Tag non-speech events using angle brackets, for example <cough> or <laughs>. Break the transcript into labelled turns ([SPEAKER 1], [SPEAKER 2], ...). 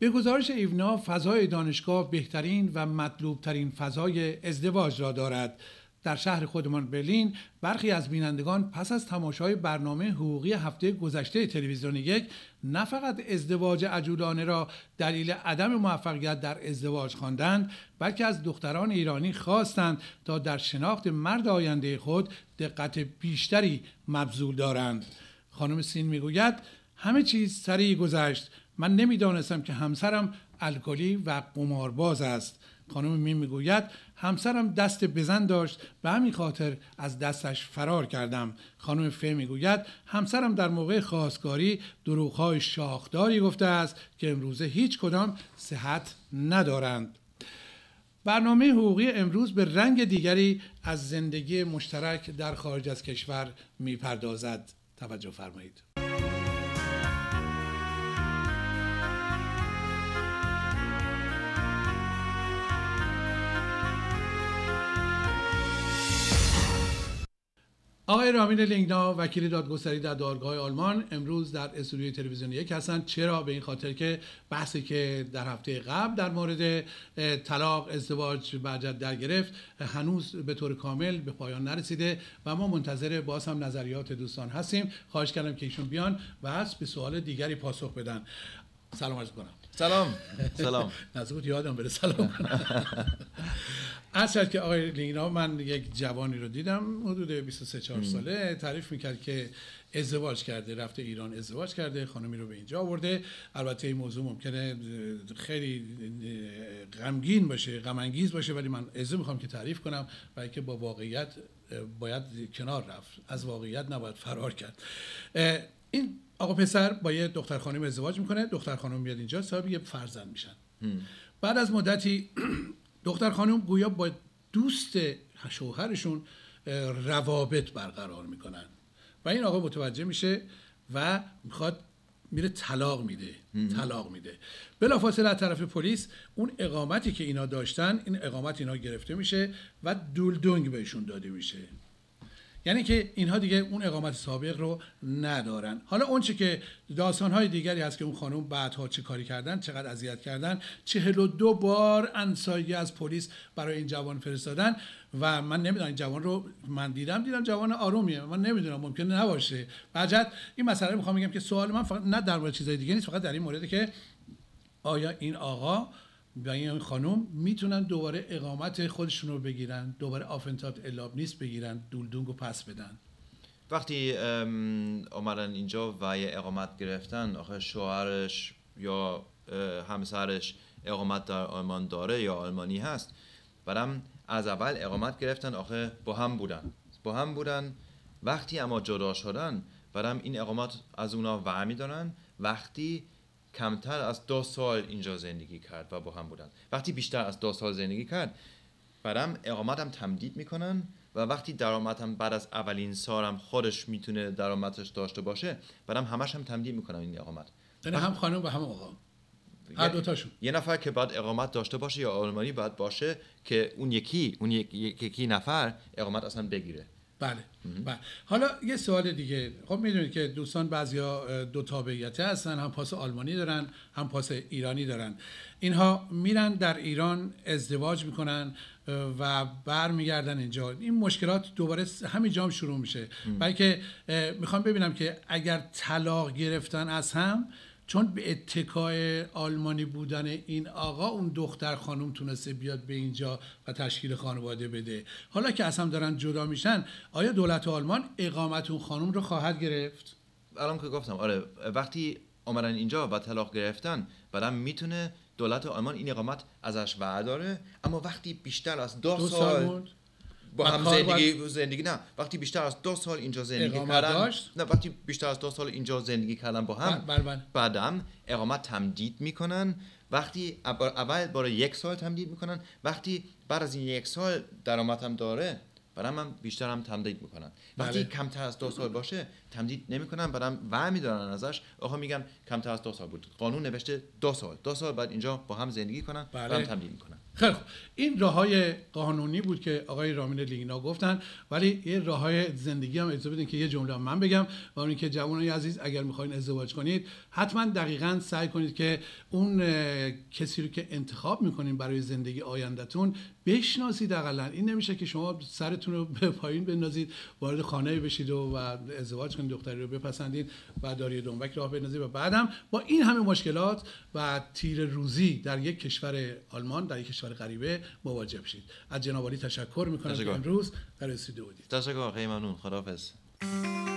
[SPEAKER 1] به گزارش ایونا فضای دانشگاه بهترین و مطلوب ترین فضای ازدواج را دارد در شهر خودمان برلین برخی از بینندگان پس از تماشای برنامه حقوقی هفته گذشته تلویزیون یک نه فقط ازدواج عجولانه را دلیل عدم موفقیت در ازدواج خواندند بلکه از دختران ایرانی خواستند تا در شناخت مرد آینده خود دقت بیشتری مبذول دارند خانم سین میگوید همه چیز سریع گذشت من نمیدانستم که همسرم الکلی و قمارباز است خانم می میگوید همسرم دست بزن داشت به همین خاطر از دستش فرار کردم خانم ف میگوید همسرم در موقع خواستگاری دروغهای شاخداری گفته است که امروزه هیچ کدام صحت ندارند برنامه حقوقی امروز به رنگ دیگری از زندگی مشترک در خارج از کشور میپردازد توجه فرمایید آقای رامین لینگنا وکیل دادگستری در دارگاه آلمان امروز در استودیوی تلویزیون یک هستند چرا به این خاطر که بحثی که در هفته قبل در مورد طلاق ازدواج برجت در گرفت هنوز به طور کامل به پایان نرسیده و ما منتظر باز هم نظریات دوستان هستیم خواهش کردم که ایشون بیان و از به سوال دیگری پاسخ بدن سلام عرض کنم سلام <laughs> سلام یادم بره سلام <laughs> اصلا که آقای لینا من یک جوانی رو دیدم حدود 23 4 ساله تعریف میکرد که ازدواج کرده رفته ایران ازدواج کرده خانمی رو به اینجا آورده البته این موضوع ممکنه خیلی غمگین باشه غم باشه ولی من ازه میخوام که تعریف کنم و که با واقعیت باید کنار رفت از واقعیت نباید فرار کرد این آقا پسر با یه دختر خانم ازدواج میکنه دختر خانم میاد اینجا صاحب یه فرزند میشن بعد از مدتی <clears throat> دختر خانم گویا با دوست شوهرشون روابط برقرار میکنن و این آقا متوجه میشه و میخواد میره طلاق میده طلاق میده بلافاصله از طرف پلیس اون اقامتی که اینا داشتن این اقامت اینا گرفته میشه و دولدونگ بهشون داده میشه یعنی که اینها دیگه اون اقامت سابق رو ندارن حالا اونچه که داستان های دیگری هست که اون خانم بعدها چه کاری کردن چقدر اذیت کردن چهل و دو بار انسایی از پلیس برای این جوان فرستادن و من نمیدونم این جوان رو من دیدم دیدم جوان آرومیه من نمیدونم ممکن نباشه بجد این مسئله میخوام بگم که سوال من فقط نه در مورد چیزای دیگه نیست فقط در این مورد که آیا این آقا و این خانم میتونن دوباره اقامت خودشون رو بگیرن دوباره آفنتات الاب نیست بگیرن دولدونگ رو پس بدن
[SPEAKER 2] وقتی اومدن اینجا و یه اقامت گرفتن آخه شوهرش یا همسرش اقامت در آلمان داره یا آلمانی هست ورم از اول اقامت گرفتن آخه با هم بودن با هم بودن وقتی اما جدا شدن ورم این اقامت از اونا ور میدارن وقتی کمتر از دو سال اینجا زندگی کرد و با هم بودن وقتی بیشتر از دو سال زندگی کرد برم اقامتم تمدید میکنن و وقتی درآمدم بعد از اولین سالم خودش میتونه درآمدش داشته باشه برام همش هم تمدید میکنم این اقامت یعنی هم خانم و هم آقا هر دوتاشون یه نفر که بعد اقامت داشته باشه یا آلمانی باید باشه که اون یکی اون یکی نفر اقامت اصلا بگیره
[SPEAKER 1] بله. بله حالا یه سوال دیگه خب میدونید که دوستان بعضیا دو تابعیته هستن هم پاس آلمانی دارن هم پاس ایرانی دارن اینها میرن در ایران ازدواج میکنن و برمیگردن اینجا این مشکلات دوباره همین جام شروع میشه بلکه میخوام ببینم که اگر طلاق گرفتن از هم چون به اتکای آلمانی بودن این آقا اون دختر خانم تونسته بیاد به اینجا و تشکیل خانواده
[SPEAKER 2] بده حالا که اصلا دارن جدا
[SPEAKER 1] میشن آیا دولت آلمان اقامت اون خانم رو
[SPEAKER 2] خواهد گرفت الان که گفتم آره وقتی اومدن اینجا و طلاق گرفتن بعدا میتونه دولت آلمان این اقامت ازش برداره اما وقتی بیشتر از دو, سال, سال
[SPEAKER 1] با هم زندگی زندگی نه
[SPEAKER 2] وقتی بیشتر از دو سال اینجا زندگی کردن نه وقتی بیشتر از دو سال اینجا زندگی کردن با هم بر بعدم اقامت تمدید میکنن وقتی اول برای یک سال تمدید میکنن وقتی بعد از این یک سال درآمد هم داره برام هم بیشتر هم تمدید میکنن وقتی بله. کمتر از دو سال باشه تمدید نمیکنن برام و میدارن ازش آخه میگم کمتر از دو سال بود قانون نوشته دو سال دو سال بعد اینجا با هم زندگی کنن بله. و هم تمدید میکنن
[SPEAKER 1] خیلی خوب این راه های قانونی بود که آقای رامین لینا گفتن ولی یه راه های زندگی هم اجازه بدین که یه جمله من بگم و اون که جوانان عزیز اگر میخواین ازدواج کنید حتما دقیقا سعی کنید که اون کسی رو که انتخاب میکنین برای زندگی آیندهتون بشناسید اقلا این نمیشه که شما سرتون رو به پایین بندازید وارد خانه بشید و, و ازدواج کنید دختری رو بپسندید و داری دنبک راه بندازید و بعدم با این همه مشکلات و تیر روزی در یک کشور آلمان در یک کشور کشور غریبه مواجه بشید از جناب تشکر میکنم که امروز در استودیو بودید
[SPEAKER 2] تشکر خیلی ممنون خداحافظ